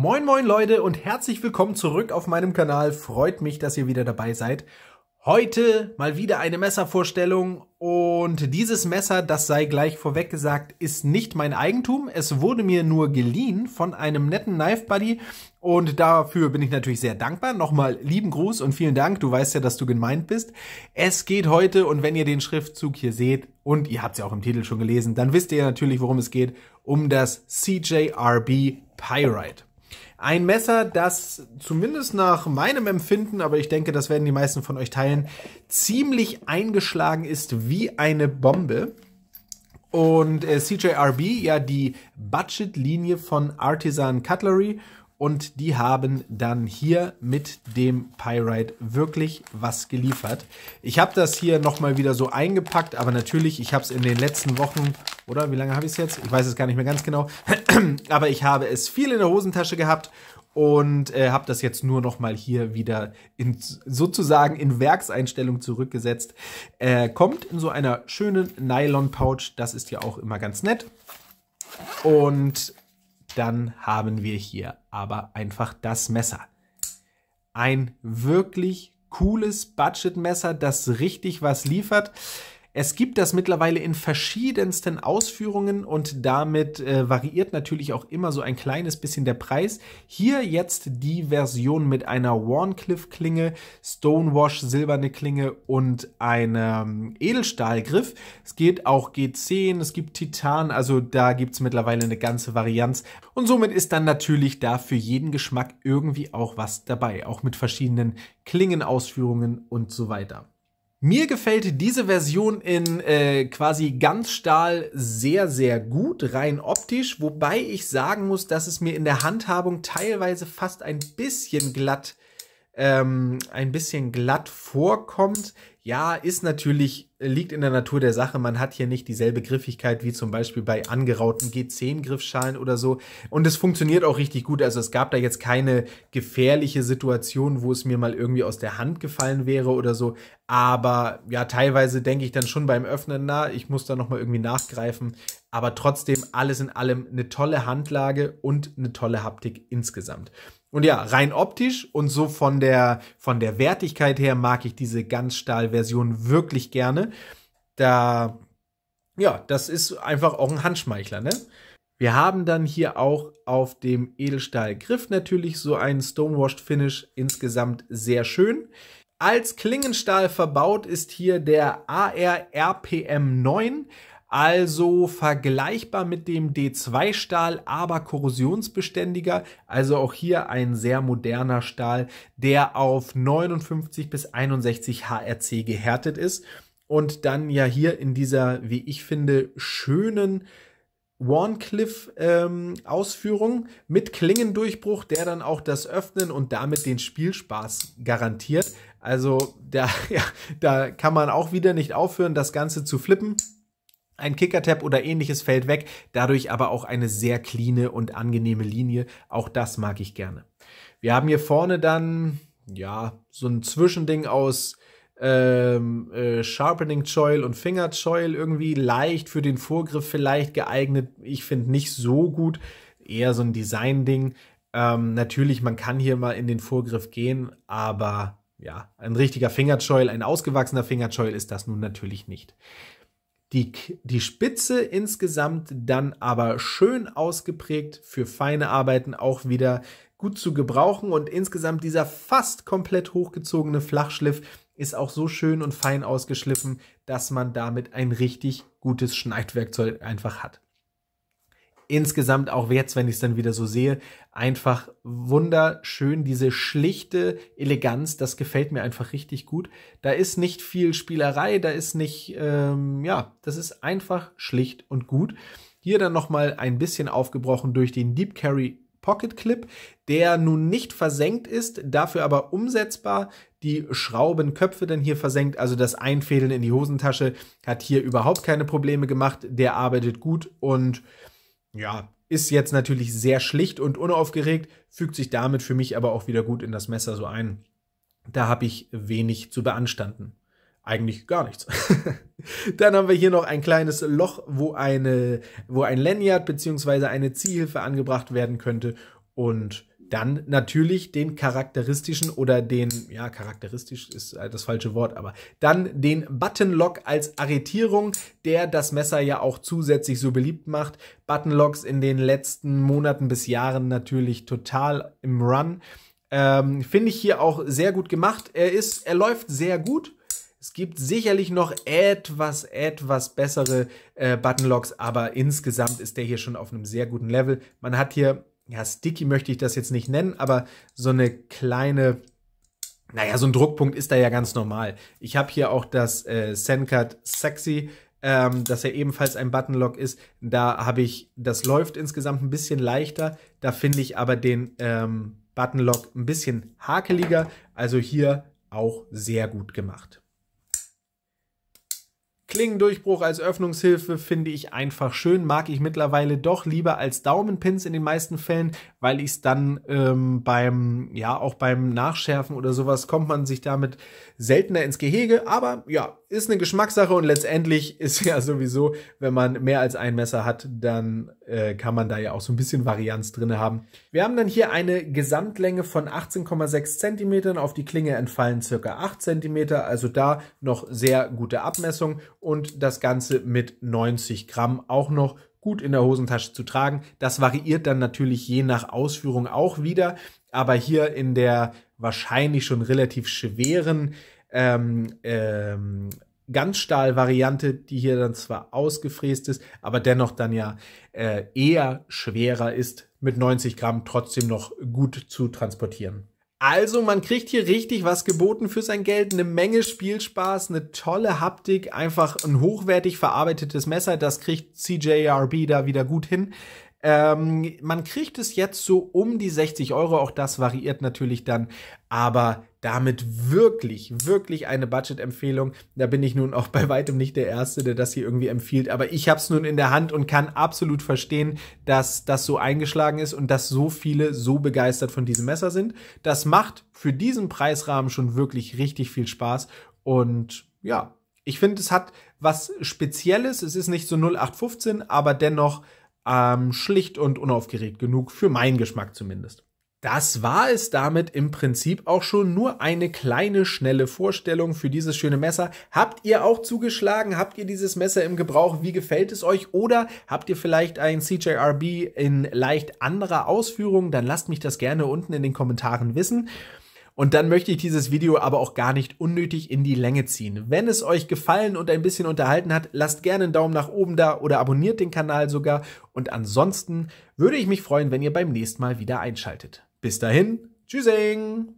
Moin moin Leute und herzlich willkommen zurück auf meinem Kanal. Freut mich, dass ihr wieder dabei seid. Heute mal wieder eine Messervorstellung und dieses Messer, das sei gleich vorweg gesagt, ist nicht mein Eigentum. Es wurde mir nur geliehen von einem netten Knife Buddy und dafür bin ich natürlich sehr dankbar. Nochmal lieben Gruß und vielen Dank. Du weißt ja, dass du gemeint bist. Es geht heute und wenn ihr den Schriftzug hier seht und ihr habt es ja auch im Titel schon gelesen, dann wisst ihr natürlich, worum es geht, um das CJRB Pyrite. Ein Messer, das zumindest nach meinem Empfinden, aber ich denke, das werden die meisten von euch teilen, ziemlich eingeschlagen ist wie eine Bombe. Und äh, CJRB, ja die Budget-Linie von Artisan Cutlery und die haben dann hier mit dem Pyrite wirklich was geliefert. Ich habe das hier nochmal wieder so eingepackt, aber natürlich, ich habe es in den letzten Wochen, oder wie lange habe ich es jetzt? Ich weiß es gar nicht mehr ganz genau, aber ich habe es viel in der Hosentasche gehabt und äh, habe das jetzt nur nochmal hier wieder in, sozusagen in Werkseinstellung zurückgesetzt. Äh, kommt in so einer schönen Nylon-Pouch, das ist ja auch immer ganz nett. Und dann haben wir hier aber einfach das Messer. Ein wirklich cooles Budgetmesser, das richtig was liefert. Es gibt das mittlerweile in verschiedensten Ausführungen und damit äh, variiert natürlich auch immer so ein kleines bisschen der Preis. Hier jetzt die Version mit einer Warncliffe-Klinge, Stonewash silberne Klinge und einem Edelstahlgriff. Es geht auch G10, es gibt Titan, also da gibt es mittlerweile eine ganze Varianz. Und somit ist dann natürlich da für jeden Geschmack irgendwie auch was dabei, auch mit verschiedenen Klingenausführungen und so weiter. Mir gefällt diese Version in äh, quasi Ganzstahl sehr, sehr gut, rein optisch, wobei ich sagen muss, dass es mir in der Handhabung teilweise fast ein bisschen glatt, ähm, ein bisschen glatt vorkommt. Ja, ist natürlich, äh, liegt in der Natur der Sache. Man hat hier nicht dieselbe Griffigkeit wie zum Beispiel bei angerauten G10-Griffschalen oder so. Und es funktioniert auch richtig gut. Also es gab da jetzt keine gefährliche Situation, wo es mir mal irgendwie aus der Hand gefallen wäre oder so. Aber ja, teilweise denke ich dann schon beim Öffnen, na, ich muss da nochmal irgendwie nachgreifen. Aber trotzdem, alles in allem, eine tolle Handlage und eine tolle Haptik insgesamt. Und ja, rein optisch und so von der, von der Wertigkeit her mag ich diese ganz Stahlwerte Version wirklich gerne. Da, ja, das ist einfach auch ein Handschmeichler, ne? Wir haben dann hier auch auf dem Edelstahlgriff natürlich so einen Stonewashed Finish insgesamt sehr schön. Als Klingenstahl verbaut ist hier der AR RPM 9 also vergleichbar mit dem D2-Stahl, aber korrosionsbeständiger. Also auch hier ein sehr moderner Stahl, der auf 59 bis 61 HRC gehärtet ist und dann ja hier in dieser, wie ich finde, schönen Warncliffe-Ausführung ähm, mit Klingendurchbruch, der dann auch das Öffnen und damit den Spielspaß garantiert. Also da, ja, da kann man auch wieder nicht aufhören, das Ganze zu flippen. Ein Kicker-Tap oder ähnliches fällt weg, dadurch aber auch eine sehr cleane und angenehme Linie. Auch das mag ich gerne. Wir haben hier vorne dann, ja, so ein Zwischending aus ähm, äh, Sharpening Choil und Finger Choil irgendwie leicht für den Vorgriff vielleicht geeignet. Ich finde nicht so gut, eher so ein Design-Ding. Ähm, natürlich, man kann hier mal in den Vorgriff gehen, aber ja, ein richtiger Finger Choil, ein ausgewachsener Finger Choil ist das nun natürlich nicht die, die Spitze insgesamt dann aber schön ausgeprägt für feine Arbeiten auch wieder gut zu gebrauchen und insgesamt dieser fast komplett hochgezogene Flachschliff ist auch so schön und fein ausgeschliffen, dass man damit ein richtig gutes Schneidwerkzeug einfach hat insgesamt auch jetzt, wenn ich es dann wieder so sehe, einfach wunderschön. Diese schlichte Eleganz, das gefällt mir einfach richtig gut. Da ist nicht viel Spielerei, da ist nicht, ähm, ja, das ist einfach schlicht und gut. Hier dann nochmal ein bisschen aufgebrochen durch den Deep Carry Pocket Clip, der nun nicht versenkt ist, dafür aber umsetzbar. Die Schraubenköpfe dann hier versenkt, also das Einfädeln in die Hosentasche hat hier überhaupt keine Probleme gemacht. Der arbeitet gut und ja, ist jetzt natürlich sehr schlicht und unaufgeregt, fügt sich damit für mich aber auch wieder gut in das Messer so ein. Da habe ich wenig zu beanstanden. Eigentlich gar nichts. Dann haben wir hier noch ein kleines Loch, wo, eine, wo ein Lanyard bzw. eine Zielhilfe angebracht werden könnte. Und dann natürlich den charakteristischen oder den, ja, charakteristisch ist halt das falsche Wort, aber dann den Buttonlock als Arretierung, der das Messer ja auch zusätzlich so beliebt macht. Buttonlocks in den letzten Monaten bis Jahren natürlich total im Run. Ähm, Finde ich hier auch sehr gut gemacht. Er ist, er läuft sehr gut. Es gibt sicherlich noch etwas, etwas bessere äh, Buttonlocks, aber insgesamt ist der hier schon auf einem sehr guten Level. Man hat hier ja, sticky möchte ich das jetzt nicht nennen, aber so eine kleine, naja, so ein Druckpunkt ist da ja ganz normal. Ich habe hier auch das äh, Senkat Sexy, ähm, dass er ja ebenfalls ein Buttonlock ist. Da habe ich, das läuft insgesamt ein bisschen leichter. Da finde ich aber den ähm, Buttonlock ein bisschen hakeliger. Also hier auch sehr gut gemacht. Klingendurchbruch als Öffnungshilfe finde ich einfach schön, mag ich mittlerweile doch lieber als Daumenpins in den meisten Fällen, weil ich es dann ähm, beim, ja, auch beim Nachschärfen oder sowas kommt man sich damit seltener ins Gehege. Aber ja, ist eine Geschmackssache und letztendlich ist ja sowieso, wenn man mehr als ein Messer hat, dann äh, kann man da ja auch so ein bisschen Varianz drin haben. Wir haben dann hier eine Gesamtlänge von 18,6 Zentimetern. Auf die Klinge entfallen circa 8 Zentimeter, also da noch sehr gute Abmessung und das Ganze mit 90 Gramm auch noch gut in der Hosentasche zu tragen. Das variiert dann natürlich je nach Ausführung auch wieder, aber hier in der wahrscheinlich schon relativ schweren ähm, ähm, Ganzstahl-Variante, die hier dann zwar ausgefräst ist, aber dennoch dann ja äh, eher schwerer ist, mit 90 Gramm trotzdem noch gut zu transportieren. Also man kriegt hier richtig was geboten für sein Geld, eine Menge Spielspaß, eine tolle Haptik, einfach ein hochwertig verarbeitetes Messer, das kriegt CJRB da wieder gut hin. Ähm, man kriegt es jetzt so um die 60 Euro, auch das variiert natürlich dann, aber damit wirklich, wirklich eine Budget-Empfehlung. Da bin ich nun auch bei weitem nicht der Erste, der das hier irgendwie empfiehlt. Aber ich habe es nun in der Hand und kann absolut verstehen, dass das so eingeschlagen ist und dass so viele so begeistert von diesem Messer sind. Das macht für diesen Preisrahmen schon wirklich richtig viel Spaß. Und ja, ich finde, es hat was Spezielles. Es ist nicht so 0815, aber dennoch ähm, schlicht und unaufgeregt genug, für meinen Geschmack zumindest. Das war es damit im Prinzip auch schon. Nur eine kleine, schnelle Vorstellung für dieses schöne Messer. Habt ihr auch zugeschlagen? Habt ihr dieses Messer im Gebrauch? Wie gefällt es euch? Oder habt ihr vielleicht ein CJRB in leicht anderer Ausführung? Dann lasst mich das gerne unten in den Kommentaren wissen. Und dann möchte ich dieses Video aber auch gar nicht unnötig in die Länge ziehen. Wenn es euch gefallen und ein bisschen unterhalten hat, lasst gerne einen Daumen nach oben da oder abonniert den Kanal sogar. Und ansonsten würde ich mich freuen, wenn ihr beim nächsten Mal wieder einschaltet. Bis dahin, tschüssing!